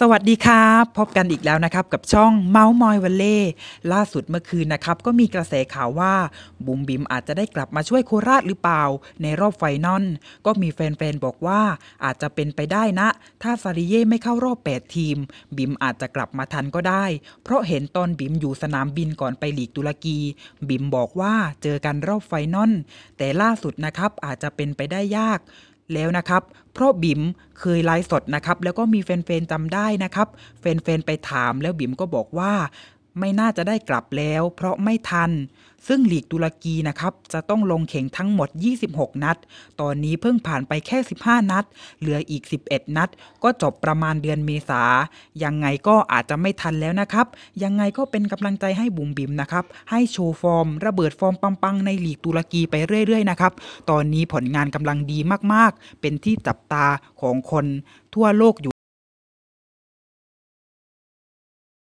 สวัสดีครับพบกันอีกแล้วนะครับ กับช่องเมาส์มอยวันเล่ล่าสุดเมื่อคืนนะครับก็มีกระแสข่าวว่า บุ๋มบิมอาจจะได้กลับมาช่วยโคราชหรือเปล่า ในรอบไฟนอลก็มีแฟน ๆ บอกว่าอาจจะเป็นไปได้นะ ถ้าซาริเย่ไม่เข้ารอบ 8 ทีม บิมอาจจะกลับมาทันก็ได้ เพราะเห็นตอนบิมอยู่สนามบินก่อนไปหลีกตุรกี บิมบอกว่าเจอกันรอบไฟนอลแต่ล่าสุดนะครับอาจจะเป็นไปได้ยากแล้วนะครับ เพราะบิ๋มเคยไลฟ์สดนะครับ แล้วก็มีแฟนๆจำได้นะครับแฟน ๆ ไปถามแล้วบิ๋มก็บอกว่าไม่น่าจะได้กลับแล้วเพราะไม่ทัน ซึ่งหลีกตุรกีนะครับจะต้องลงแข่งทั้งหมด 26นัด ตอนนี้เพิ่งผ่านไปแค่ 15 นัด เหลืออีก 11 นัด ก็จบประมาณเดือนเมษายังไงก็อาจจะไม่ทันแล้วนะครับ ยังไงก็เป็นกำลังใจให้บุ๋มบิ๋มนะครับให้โชว์ฟอร์ม ระเบิดฟอร์มปังๆในหลีกตุรกีไปเรื่อยๆนะครับ ตอนนี้ผลงานกำลังดีมาก ๆ เป็นที่จับตาของคน ทั่วโลกอยู่